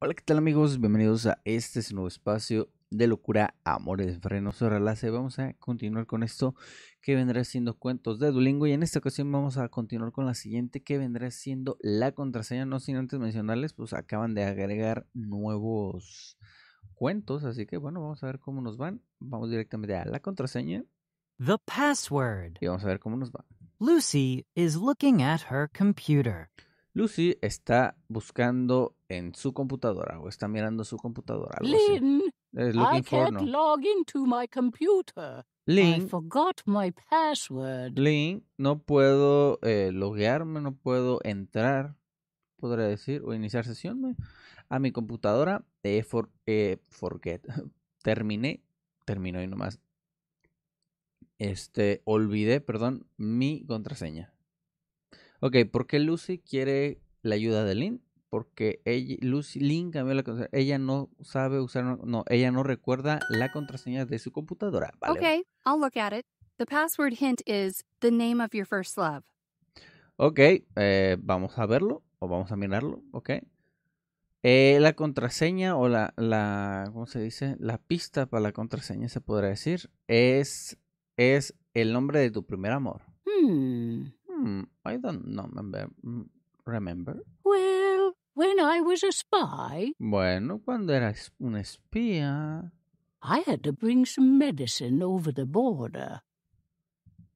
Hola, ¿qué tal amigos? Bienvenidos a este nuevo espacio de locura, amores, frenos o relace. Vamos a continuar con esto que vendrá siendo cuentos de Duolingo y en esta ocasión vamos a continuar con la siguiente que vendrá siendo la contraseña. No sin antes mencionarles, pues acaban de agregar nuevos cuentos, así que bueno, vamos a ver cómo nos van. Vamos directamente a la contraseña. The password. Y vamos a ver cómo nos va. Lucy is looking at her computer. Lucy está buscando en su computadora o está mirando su computadora. Algo Lynn, no. log my password. no puedo eh, loguearme, no puedo entrar, podría decir, o iniciar sesión a mi computadora. Eh, Terminé, termino y nomás. Este, olvidé, perdón, mi contraseña. Ok, ¿por qué Lucy quiere la ayuda de Lynn? Porque ella, Lucy, Lynn cambió la contraseña. Ella no sabe usar, no, ella no recuerda la contraseña de su computadora. Vale. Ok, I'll look at it. The password hint is the name of your first love. Ok, eh, vamos a verlo o vamos a mirarlo, ok. Eh, la contraseña o la, la, ¿cómo se dice? La pista para la contraseña se podrá decir es, es el nombre de tu primer amor. Hmm. Hmm, I don't remember. Mm, remember. Well, when I was a spy. Bueno, cuando era un espía. I had to bring some medicine over the border.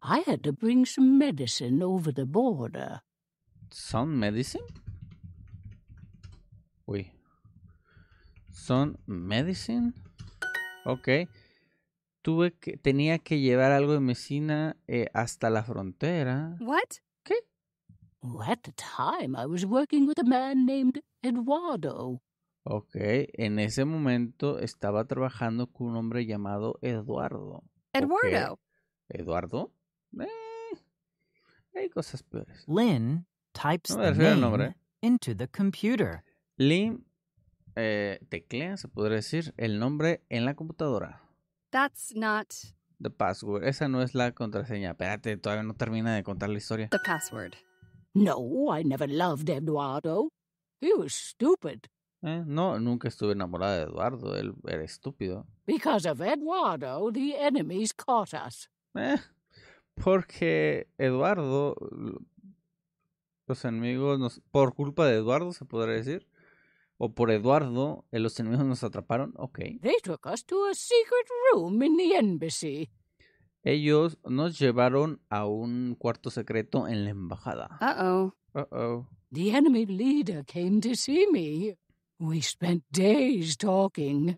I had to bring some medicine over the border. Some medicine? Wait. Some medicine? Okay. tuve que, tenía que llevar algo de medicina eh, hasta la frontera. What? ¿Qué? the time I was working with a man named Eduardo. en ese momento estaba trabajando con un hombre llamado Eduardo. Eduardo. Eduardo. Eh, hay cosas peores. Lynn types name into the computer. Lynn eh, teclea, se podría decir, el nombre en la computadora. That's not the password. Esa no es la contraseña. Espérate, todavía no termina de contar la historia. the password. No, I never loved Eduardo. He was stupid. Eh, no, nunca estuve enamorada de Eduardo. Él era estúpido. Because of Eduardo, the enemies caught us. Eh, porque Eduardo, los enemigos, nos, por culpa de Eduardo, se podría decir o por Eduardo, eh, los enemigos nos atraparon. Ok. They took us to a secret room in the embassy. Ellos nos llevaron a un cuarto secreto en la embajada. Uh-oh. Uh-oh. The enemy leader came to see me. We spent days talking.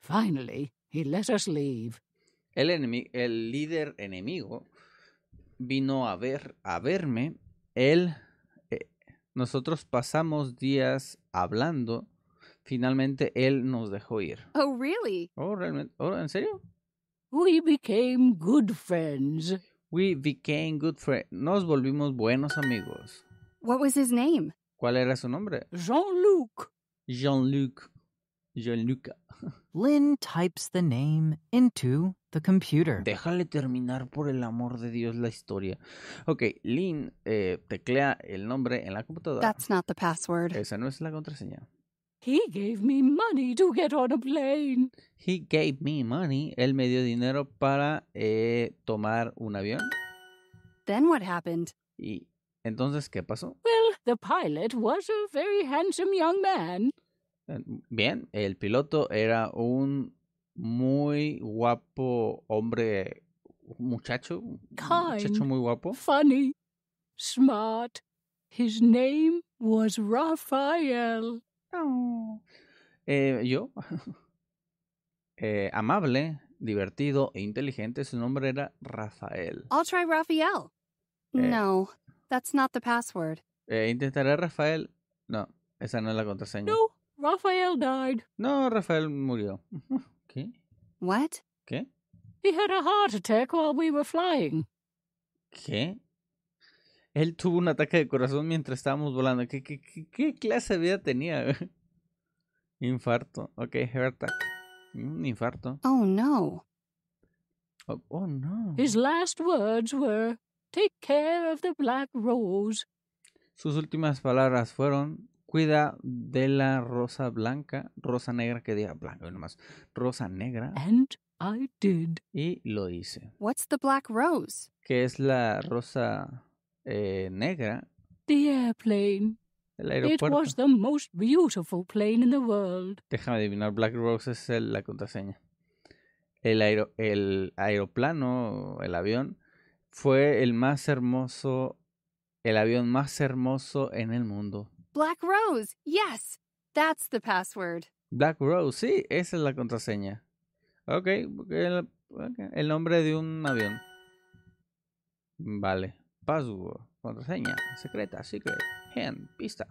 Finally, he let us leave. El, el líder enemigo vino a ver a verme. Él nosotros pasamos días hablando. Finalmente él nos dejó ir. Oh, really? Oh, Oh, ¿en serio? We became good friends. We became good friends. Nos volvimos buenos amigos. What was his name? ¿Cuál era su nombre? Jean-Luc. Jean-Luc. Jean-Luc. Lynn types the name into The computer. Déjale terminar por el amor de Dios la historia. Ok, Lynn eh, teclea el nombre en la computadora. That's not the password. Esa no es la contraseña. He gave me money to get on a plane. He gave me money. Él me dio dinero para eh, tomar un avión. Then what happened? Y entonces, ¿qué pasó? Well, the pilot was a very handsome young man. Eh, bien, el piloto era un muy guapo hombre, muchacho, muchacho muy guapo. Funny, smart. His name was Rafael oh. eh, yo, eh, amable, divertido e inteligente, su nombre era Rafael. I'll try eh. no, that's not the password. intentaré Rafael. No, esa no es la contraseña. No, Rafael died. No, Rafael murió. ¿Qué? What? ¿Qué? He had a heart attack while we were flying. Mm. ¿Qué? Él tuvo un ataque de corazón mientras estábamos volando. ¿Qué, qué, qué, clase de vida tenía? infarto. Ok, heart Un infarto. Oh, no. Oh, oh, no. His last words were, take care of the black rose. Sus últimas palabras fueron, cuida de la rosa blanca, rosa negra, que diga blanca nomás, rosa negra. Y lo hice. What's the black rose? Que es la rosa eh, negra. The El aeropuerto. plane in the world. Déjame adivinar, Black Rose es la contraseña. El, el aeroplano, el avión, fue el más hermoso, el avión más hermoso en el mundo. Black Rose, yes, that's the password. Black Rose, sí, esa es la contraseña. Ok, el, nombre de un avión. Vale, password, contraseña, secreta, secret, hand, pista.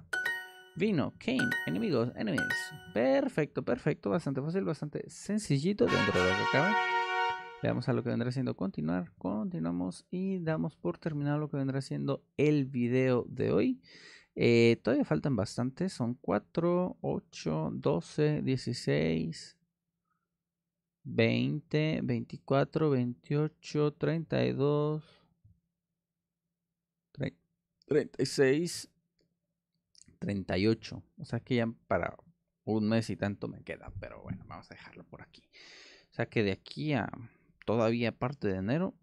Vino, Kane, enemigos, enemies. Perfecto, perfecto, bastante fácil, bastante sencillito dentro de lo que acaba. Le a lo que vendrá siendo continuar, continuamos y damos por terminado lo que vendrá siendo el video de hoy. Eh, todavía faltan bastantes. Son 4, 8, 12, 16, 20, 24, 28, 32, 36, 38. O sea que ya para un mes y tanto me queda. Pero bueno, vamos a dejarlo por aquí. O sea que de aquí a todavía parte de enero.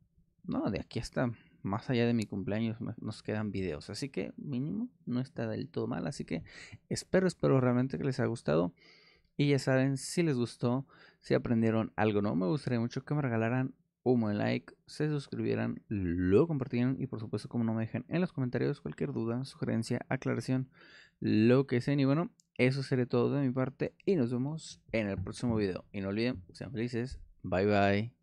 No, de aquí hasta más allá de mi cumpleaños nos quedan videos. Así que mínimo no está del todo mal. Así que espero, espero realmente que les haya gustado. Y ya saben, si les gustó, si aprendieron algo no me gustaría mucho que me regalaran un buen like, se suscribieran, lo compartieran y por supuesto como no me dejen en los comentarios cualquier duda, sugerencia, aclaración, lo que sea. Y bueno, eso sería todo de mi parte y nos vemos en el próximo video. Y no olviden, sean felices. Bye bye.